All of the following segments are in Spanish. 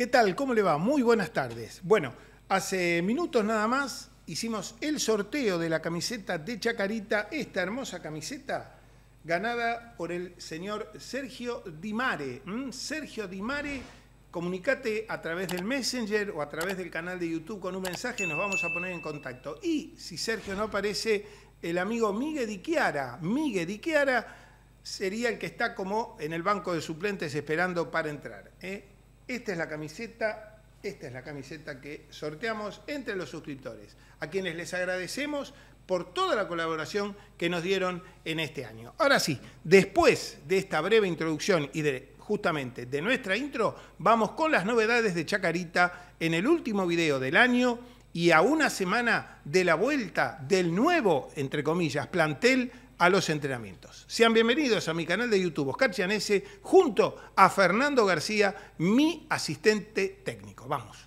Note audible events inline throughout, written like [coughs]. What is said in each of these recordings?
¿Qué tal? ¿Cómo le va? Muy buenas tardes. Bueno, hace minutos nada más hicimos el sorteo de la camiseta de Chacarita, esta hermosa camiseta ganada por el señor Sergio Dimare. Sergio Dimare, comunicate a través del Messenger o a través del canal de YouTube con un mensaje, nos vamos a poner en contacto. Y si Sergio no aparece, el amigo Miguel Di Chiara, Miguel Di Chiara sería el que está como en el banco de suplentes esperando para entrar. ¿eh? Esta es la camiseta esta es la camiseta que sorteamos entre los suscriptores, a quienes les agradecemos por toda la colaboración que nos dieron en este año. Ahora sí, después de esta breve introducción y de justamente de nuestra intro, vamos con las novedades de Chacarita en el último video del año y a una semana de la vuelta del nuevo, entre comillas, plantel a los entrenamientos. Sean bienvenidos a mi canal de YouTube, Oscar Chianese, junto a Fernando García, mi asistente técnico. Vamos.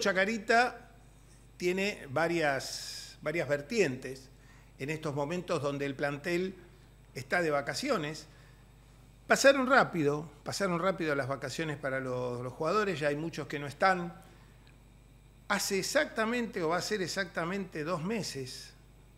Chacarita tiene varias, varias vertientes en estos momentos donde el plantel está de vacaciones. Pasaron rápido, pasaron rápido las vacaciones para los, los, jugadores, ya hay muchos que no están. Hace exactamente, o va a ser exactamente dos meses,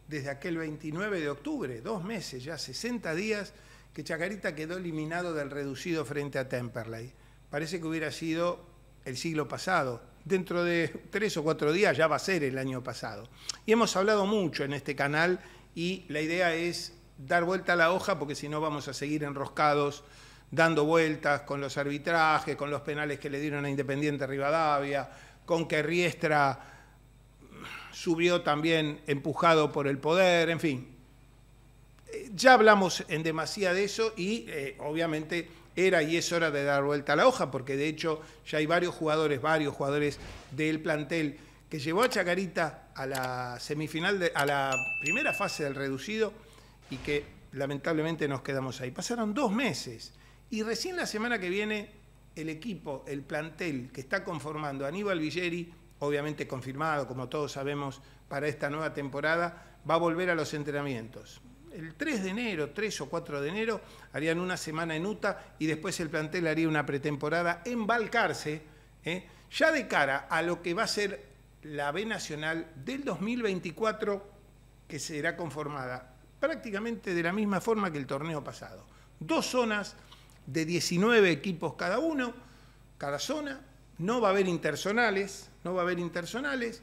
desde aquel 29 de octubre, dos meses, ya 60 días, que Chacarita quedó eliminado del reducido frente a Temperley. Parece que hubiera sido el siglo pasado, dentro de tres o cuatro días ya va a ser el año pasado. Y hemos hablado mucho en este canal y la idea es dar vuelta a la hoja porque si no vamos a seguir enroscados dando vueltas con los arbitrajes, con los penales que le dieron a Independiente Rivadavia, con que Riestra subió también empujado por el poder, en fin. Eh, ya hablamos en demasía de eso y eh, obviamente era y es hora de dar vuelta a la hoja, porque de hecho ya hay varios jugadores, varios jugadores del plantel que llevó a Chacarita a la semifinal, de, a la primera fase del reducido y que lamentablemente nos quedamos ahí. Pasaron dos meses y recién la semana que viene el equipo, el plantel que está conformando Aníbal Villeri, obviamente confirmado como todos sabemos para esta nueva temporada, va a volver a los entrenamientos el 3 de enero, 3 o 4 de enero, harían una semana en Utah y después el plantel haría una pretemporada en Balcarce, ¿eh? ya de cara a lo que va a ser la B Nacional del 2024, que será conformada prácticamente de la misma forma que el torneo pasado. Dos zonas de 19 equipos cada uno, cada zona, no va a haber interzonales, no va a haber intersonales,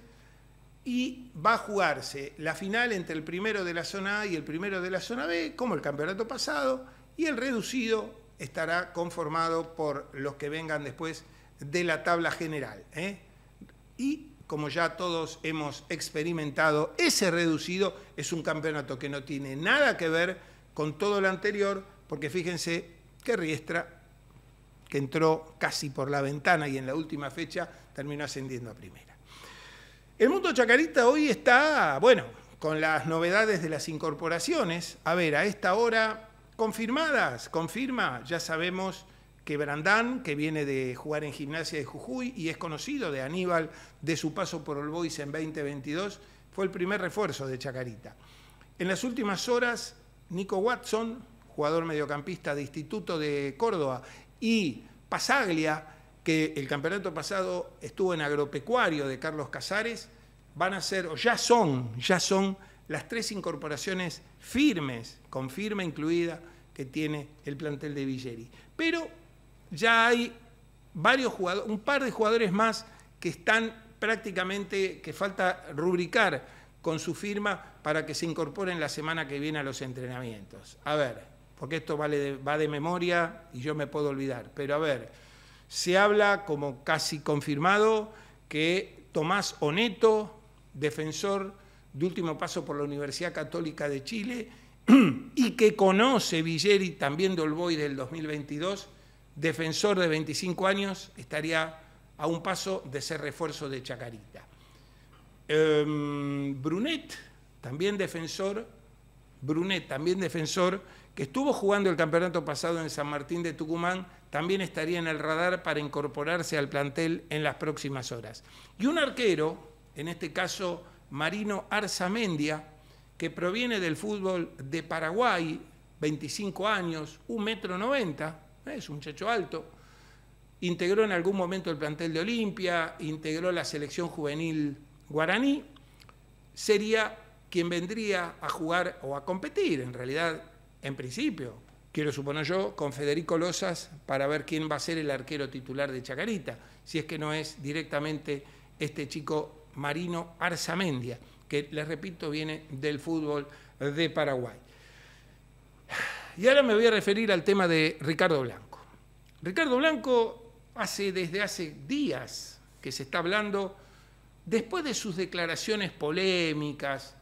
y va a jugarse la final entre el primero de la zona A y el primero de la zona B, como el campeonato pasado, y el reducido estará conformado por los que vengan después de la tabla general. ¿eh? Y como ya todos hemos experimentado, ese reducido es un campeonato que no tiene nada que ver con todo lo anterior, porque fíjense que Riestra, que entró casi por la ventana y en la última fecha terminó ascendiendo a primera. El mundo chacarita hoy está, bueno, con las novedades de las incorporaciones. A ver, a esta hora, confirmadas, confirma, ya sabemos que Brandán, que viene de jugar en gimnasia de Jujuy y es conocido de Aníbal de su paso por el Boys en 2022, fue el primer refuerzo de Chacarita. En las últimas horas, Nico Watson, jugador mediocampista de Instituto de Córdoba, y Pasaglia, que el campeonato pasado estuvo en agropecuario de Carlos Casares, van a ser, o ya son, ya son las tres incorporaciones firmes, con firma incluida, que tiene el plantel de Villeri. Pero ya hay varios jugadores, un par de jugadores más que están prácticamente, que falta rubricar con su firma para que se incorporen la semana que viene a los entrenamientos. A ver, porque esto vale va de memoria y yo me puedo olvidar, pero a ver se habla como casi confirmado que Tomás Oneto, defensor de último paso por la Universidad Católica de Chile, [clears throat] y que conoce Villeri también Dolboy del 2022, defensor de 25 años, estaría a un paso de ser refuerzo de Chacarita. Em, Brunet, también defensor, Brunet, también defensor, que estuvo jugando el campeonato pasado en San Martín de Tucumán, también estaría en el radar para incorporarse al plantel en las próximas horas. Y un arquero, en este caso Marino Arzamendia, que proviene del fútbol de Paraguay, 25 años, 1,90 metro, 90, es un checho alto, integró en algún momento el plantel de Olimpia, integró la selección juvenil guaraní, sería quien vendría a jugar o a competir, en realidad, en principio, quiero suponer yo, con Federico Lozas para ver quién va a ser el arquero titular de Chacarita, si es que no es directamente este chico Marino Arzamendia, que les repito viene del fútbol de Paraguay. Y ahora me voy a referir al tema de Ricardo Blanco. Ricardo Blanco hace desde hace días que se está hablando, después de sus declaraciones polémicas,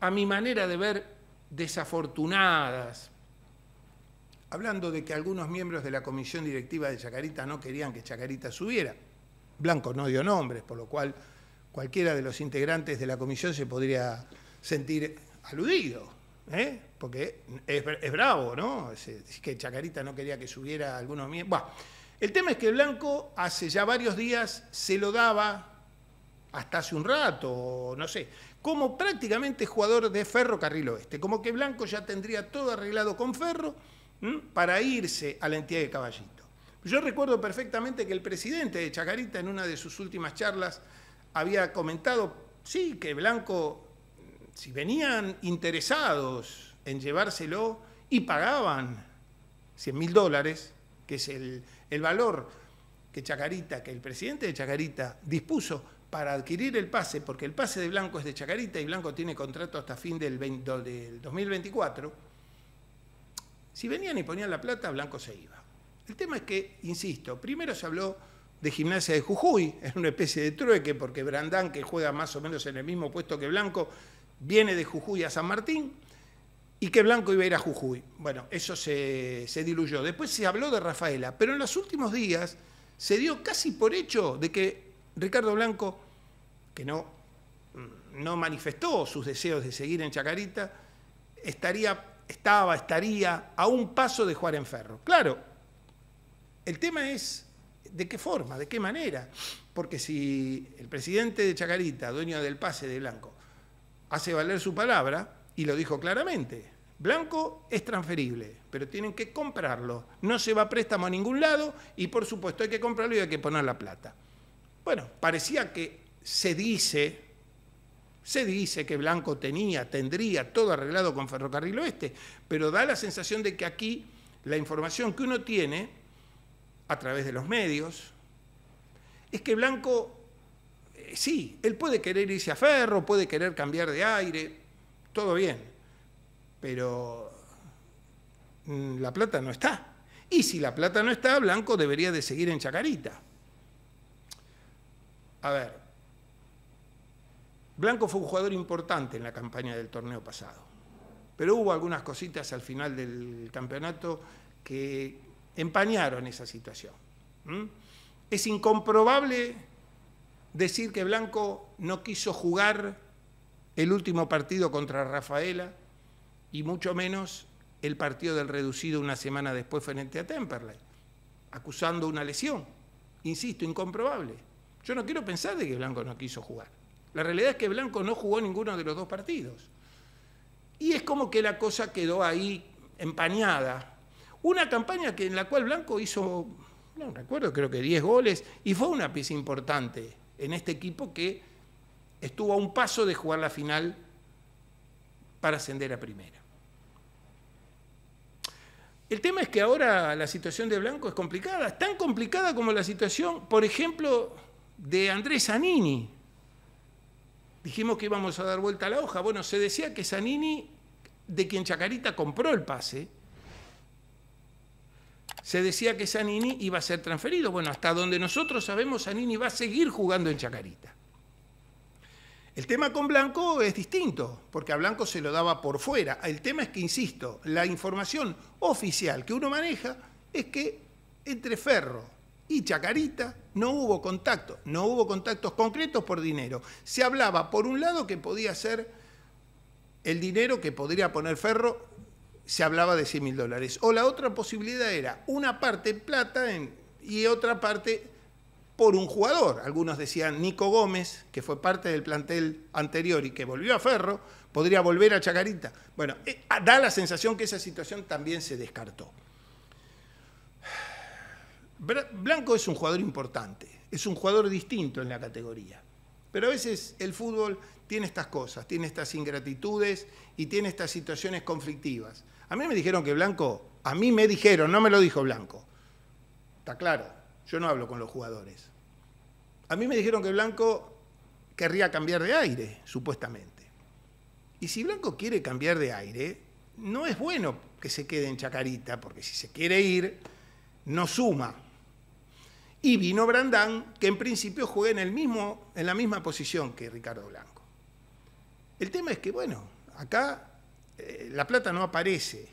a mi manera de ver, desafortunadas, hablando de que algunos miembros de la comisión directiva de Chacarita no querían que Chacarita subiera. Blanco no dio nombres, por lo cual cualquiera de los integrantes de la comisión se podría sentir aludido, ¿eh? porque es, bravo, ¿no? Es, que Chacarita no quería que subiera algunos miembros. el tema es que Blanco hace ya varios días se lo daba hasta hace un rato, no sé, como prácticamente jugador de Ferrocarril Oeste, como que Blanco ya tendría todo arreglado con Ferro, para irse a la entidad de Caballito. Yo recuerdo perfectamente que el presidente de Chacarita en una de sus últimas charlas había comentado, sí, que Blanco, si venían interesados en llevárselo y pagaban 100 mil dólares, que es el, valor que Chacarita, que el presidente de Chacarita dispuso para adquirir el pase, porque el pase de Blanco es de Chacarita y Blanco tiene contrato hasta fin del del 2024, si venían y ponían la plata, Blanco se iba. El tema es que, insisto, primero se habló de gimnasia de Jujuy, es [laughs] una especie de trueque, porque Brandán, que juega más o menos en el mismo puesto que Blanco, viene de Jujuy a San Martín, y que Blanco iba a ir a Jujuy. Bueno, eso se, diluyó. Después se habló de Rafaela, pero en los últimos días se dio casi por hecho de que Ricardo Blanco, que no, no manifestó sus deseos de seguir en Chacarita, estaría estaba, estaría a un paso de jugar en ferro. Claro, el tema es de qué forma, de qué manera. Porque si el presidente de Chacarita, dueño del pase de Blanco, hace valer su palabra, y lo dijo claramente, Blanco es transferible, pero tienen que comprarlo. No se va a préstamo a ningún lado y por supuesto hay que comprarlo y hay que poner la plata. Bueno, parecía que se dice, se dice que Blanco tenía, tendría todo arreglado con Ferrocarril Oeste, pero da la sensación de que aquí la información que uno tiene a través de los medios es que Blanco, eh, sí, él puede querer irse a Ferro, puede querer cambiar de aire, todo bien, pero mm, la plata no está. Y si la plata no está, Blanco debería de seguir en Chacarita. A ver, Blanco fue un jugador importante en la campaña del torneo pasado, pero hubo algunas cositas al final del campeonato que empañaron esa situación. Es incomprobable decir que Blanco no quiso jugar el último partido contra Rafaela y mucho menos el partido del reducido una semana después frente a Temperley, acusando una lesión. Insisto, incomprobable. Yo no quiero pensar de que Blanco no quiso jugar. La realidad es que Blanco no jugó ninguno de los dos partidos. Y es como que la cosa quedó ahí empañada. Una campaña que, en la cual Blanco hizo, no recuerdo, creo que 10 goles, y fue una pieza importante en este equipo que estuvo a un paso de jugar la final para ascender a primera. El tema es que ahora la situación de Blanco es complicada, tan complicada como la situación, por ejemplo, de Andrés Zanini, dijimos que íbamos a dar vuelta a la hoja. Bueno, se decía que Zanini, de quien Chacarita compró el pase, se decía que Zanini iba a ser transferido. Bueno, hasta donde nosotros sabemos, Zanini va a seguir jugando en Chacarita. El tema con Blanco es distinto, porque a Blanco se lo daba por fuera. El tema es que, insisto, la información oficial que uno maneja es que entre Ferro y Chacarita no hubo contacto, no hubo contactos concretos por dinero. Se hablaba, por un lado, que podía ser el dinero que podría poner Ferro, se hablaba de 100 mil dólares. O la otra posibilidad era una parte en plata y otra parte por un jugador. Algunos decían Nico Gómez, que fue parte del plantel anterior y que volvió a Ferro, podría volver a Chacarita. Bueno, eh, da la sensación que esa situación también se descartó. Blanco es un jugador importante, es un jugador distinto en la categoría. Pero a veces el fútbol tiene estas cosas, tiene estas ingratitudes y tiene estas situaciones conflictivas. A mí me dijeron que Blanco, a mí me dijeron, no me lo dijo Blanco. Está claro, yo no hablo con los jugadores. A mí me dijeron que Blanco querría cambiar de aire, supuestamente. Y si Blanco quiere cambiar de aire, no es bueno que se quede en Chacarita, porque si se quiere ir, no suma. Y vino Brandán, que en principio jugué en, el mismo, en la misma posición que Ricardo Blanco. El tema es que, bueno, acá eh, la plata no aparece.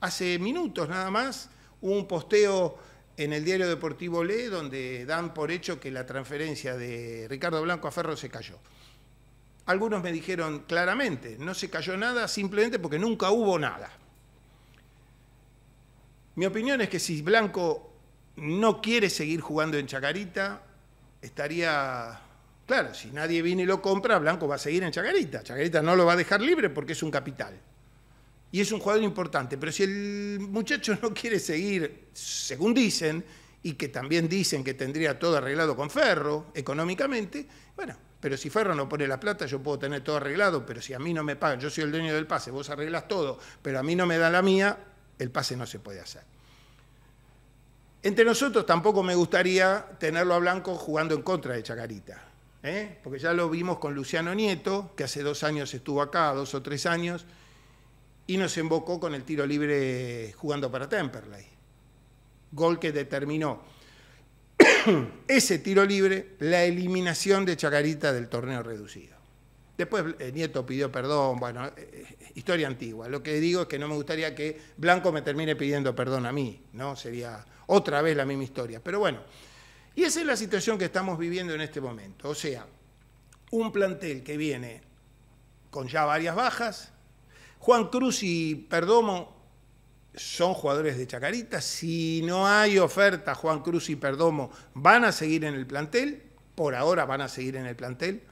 Hace minutos nada más hubo un posteo en el diario Deportivo Le donde dan por hecho que la transferencia de Ricardo Blanco a Ferro se cayó. Algunos me dijeron claramente, no se cayó nada simplemente porque nunca hubo nada. Mi opinión es que si Blanco no quiere seguir jugando en Chacarita, estaría... Claro, si nadie viene y lo compra, Blanco va a seguir en Chacarita. Chacarita no lo va a dejar libre porque es un capital. Y es un jugador importante. Pero si el muchacho no quiere seguir, según dicen, y que también dicen que tendría todo arreglado con Ferro económicamente, bueno, pero si Ferro no pone la plata, yo puedo tener todo arreglado, pero si a mí no me pagan, yo soy el dueño del pase, vos arreglas todo, pero a mí no me da la mía, el pase no se puede hacer. Entre nosotros tampoco me gustaría tenerlo a Blanco jugando en contra de Chacarita, ¿eh? porque ya lo vimos con Luciano Nieto, que hace dos años estuvo acá, dos o tres años, y nos embocó con el tiro libre jugando para Temperley. Gol que determinó [coughs] ese tiro libre la eliminación de Chacarita del torneo reducido. Después eh, Nieto pidió perdón, bueno, eh, eh, historia antigua. Lo que digo es que no me gustaría que Blanco me termine pidiendo perdón a mí, ¿no? Sería otra vez la misma historia. Pero bueno, y esa es la situación que estamos viviendo en este momento. O sea, un plantel que viene con ya varias bajas. Juan Cruz y Perdomo son jugadores de Chacarita. Si no hay oferta, Juan Cruz y Perdomo van a seguir en el plantel. Por ahora van a seguir en el plantel.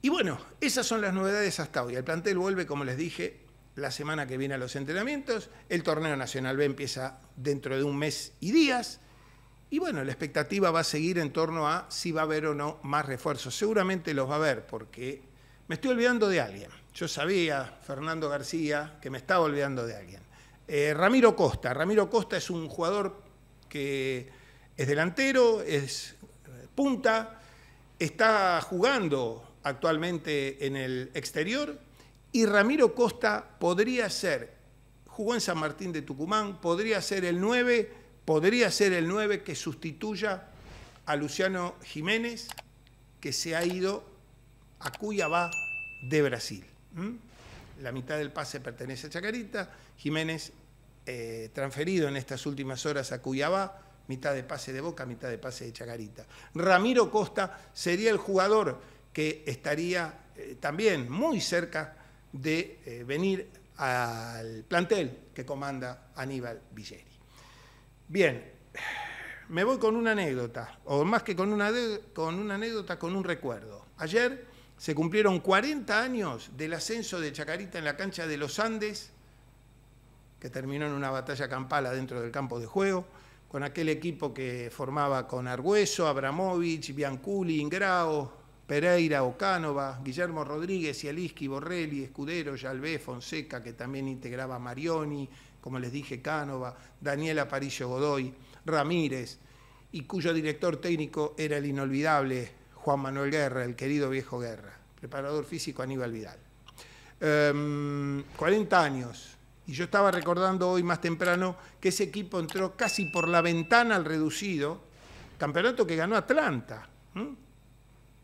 Y bueno, esas son las novedades hasta hoy. El plantel vuelve, como les dije, la semana que viene a los entrenamientos. El torneo nacional B empieza dentro de un mes y días. Y bueno, la expectativa va a seguir en torno a si va a haber o no más refuerzos. Seguramente los va a haber, porque me estoy olvidando de alguien. Yo sabía, Fernando García, que me estaba olvidando de alguien. Eh, Ramiro Costa. Ramiro Costa es un jugador que es delantero, es punta, está jugando actualmente en el exterior, y Ramiro Costa podría ser, jugó en San Martín de Tucumán, podría ser el 9, podría ser el 9 que sustituya a Luciano Jiménez, que se ha ido a Cuyabá de Brasil. La mitad del pase pertenece a Chacarita, Jiménez eh, transferido en estas últimas horas a Cuiabá, mitad de pase de Boca, mitad de pase de Chacarita. Ramiro Costa sería el jugador que estaría eh, también muy cerca de eh, venir al plantel que comanda Aníbal Villeri. Bien, me voy con una anécdota, o más que con una, con una anécdota, con un recuerdo. Ayer se cumplieron 40 años del ascenso de Chacarita en la cancha de los Andes, que terminó en una batalla campala dentro del campo de juego, con aquel equipo que formaba con Argüeso, Abramovich, Bianculli, Ingrao, Pereira, Cánova, Guillermo Rodríguez, Cialiski, Borrelli, Escudero, Yalvé, Fonseca, que también integraba Marioni, como les dije, Cánova, Daniel Aparicio Godoy, Ramírez, y cuyo director técnico era el inolvidable Juan Manuel Guerra, el querido viejo Guerra, preparador físico Aníbal Vidal. 40 em, años, y yo estaba recordando hoy más temprano que ese equipo entró casi por la ventana al reducido, campeonato que ganó Atlanta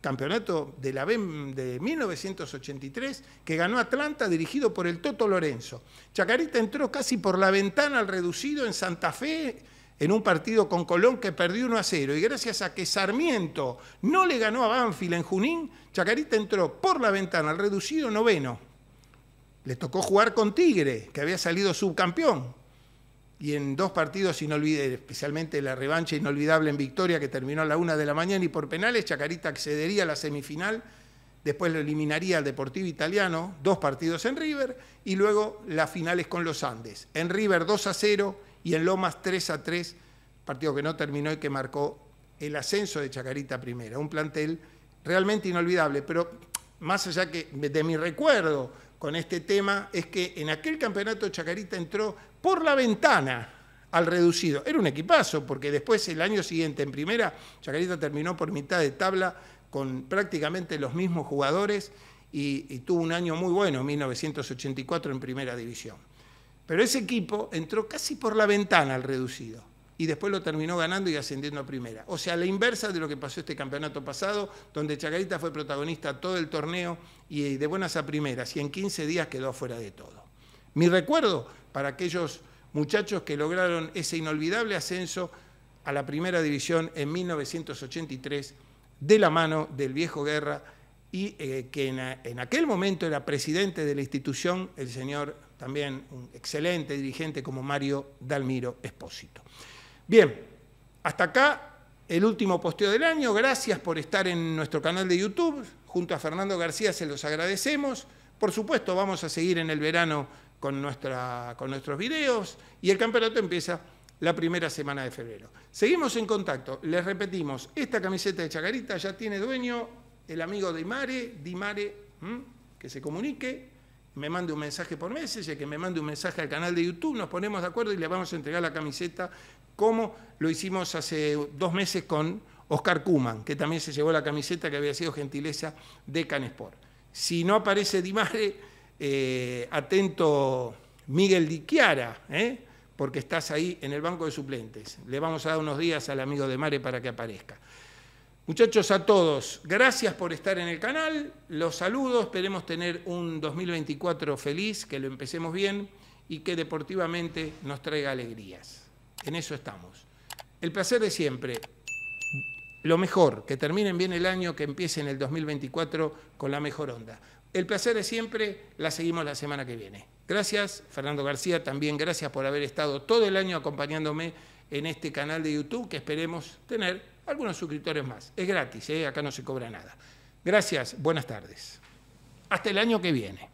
campeonato de la B de 1983 que ganó Atlanta dirigido por el Toto Lorenzo. Chacarita entró casi por la ventana al reducido en Santa Fe en un partido con Colón que perdió 1 a 0 y gracias a que Sarmiento no le ganó a Banfield en Junín, Chacarita entró por la ventana al reducido noveno. Le tocó jugar con Tigre, que había salido subcampeón, y en dos partidos inolvidables, especialmente la revancha inolvidable en Victoria que terminó a la una de la mañana y por penales Chacarita accedería a la semifinal, después lo eliminaría al Deportivo Italiano, dos partidos en River y luego las finales con los Andes. En River 2 a 0 y en Lomas 3 a 3, partido que no terminó y que marcó el ascenso de Chacarita Primera, un plantel realmente inolvidable, pero más allá que de mi recuerdo, con este tema es que en aquel campeonato Chacarita entró por la ventana al reducido. Era un equipazo, porque después el año siguiente en primera, Chacarita terminó por mitad de tabla con prácticamente los mismos jugadores y, tuvo un año muy bueno, 1984 en primera división. Pero ese equipo entró casi por la ventana al reducido y después lo terminó ganando y ascendiendo a primera. O sea, la inversa de lo que pasó este campeonato pasado, donde Chagarita fue protagonista todo el torneo y eh, de buenas a primeras, y en 15 días quedó fuera de todo. Mi recuerdo para aquellos muchachos que lograron ese inolvidable ascenso a la primera división en 1983 de la mano del viejo Guerra y eh, que en, aquel momento era presidente de la institución el señor también un excelente dirigente como Mario Dalmiro Espósito. Bien, hasta acá el último posteo del año. Gracias por estar en nuestro canal de YouTube. Junto a Fernando García se los agradecemos. Por supuesto, vamos a seguir en el verano con, nuestra, con nuestros videos y el campeonato empieza la primera semana de febrero. Seguimos en contacto. Les repetimos, esta camiseta de Chacarita ya tiene dueño el amigo de Di mare, que se comunique me mande un mensaje por ya que me mande un mensaje al canal de YouTube, nos ponemos de acuerdo y le vamos a entregar la camiseta como lo hicimos hace dos meses con Oscar Kuman, que también se llevó la camiseta que había sido gentileza de Canesport. Si no aparece Di Mare, eh, atento Miguel Di Chiara, ¿eh? porque estás ahí en el banco de suplentes. Le vamos a dar unos días al amigo de Mare para que aparezca. Muchachos, a todos, gracias por estar en el canal, los saludo, esperemos tener un 2024 feliz, que lo empecemos bien y que deportivamente nos traiga alegrías. En eso estamos. El placer de siempre, lo mejor, que terminen bien el año, que empiecen el 2024 con la mejor onda. El placer de siempre, la seguimos la semana que viene. Gracias, Fernando García, también gracias por haber estado todo el año acompañándome en este canal de YouTube que esperemos tener algunos suscriptores más. Es gratis, ¿eh? acá no se cobra nada. Gracias, buenas tardes. Hasta el año que viene.